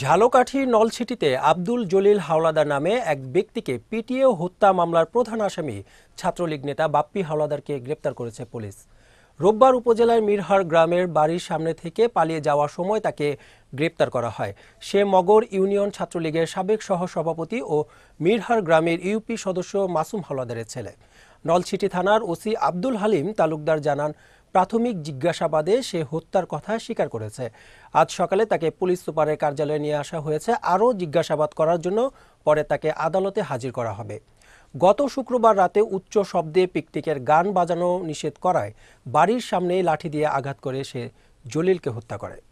ঝালকাঠির নলছিটিতে আব্দুল জলিল হাওলাদার নামে এক ব্যক্তিকে পিটিএ হত্যা মামলার প্রধান আসামি ছাত্রলীগ নেতা বাপ্পি হাওলাদারকে গ্রেপ্তার করেছে পুলিশ রোববার উপজেলার মিরহার গ্রামের বাড়ির সামনে থেকে পালিয়ে যাওয়ার সময় তাকে গ্রেপ্তার করা হয় সে মগর ইউনিয়ন ছাত্রলীগের সাবেক সহসভাপতি ও মিরহার গ্রামের ইউপি সদস্য মাসুম হাওলাদারের ছেলে নলছিটি থানার ওসি আব্দুল হালিম তালুকদার জানান প্রাথমিক জিজ্ঞাসাবাদে সে হত্যার কথা স্বীকার করেছে আজ সকালে তাকে পুলিশ সুপারের কার্যালয়ে নিয়ে আসা হয়েছে আরও জিজ্ঞাসাবাদ করার জন্য পরে তাকে আদালতে হাজির করা হবে গত শুক্রবার রাতে উচ্চ শব্দে পিকনিকের গান বাজানো নিষেধ করায় বাড়ির সামনে লাঠি দিয়ে আঘাত করে সে জলিলকে হত্যা করে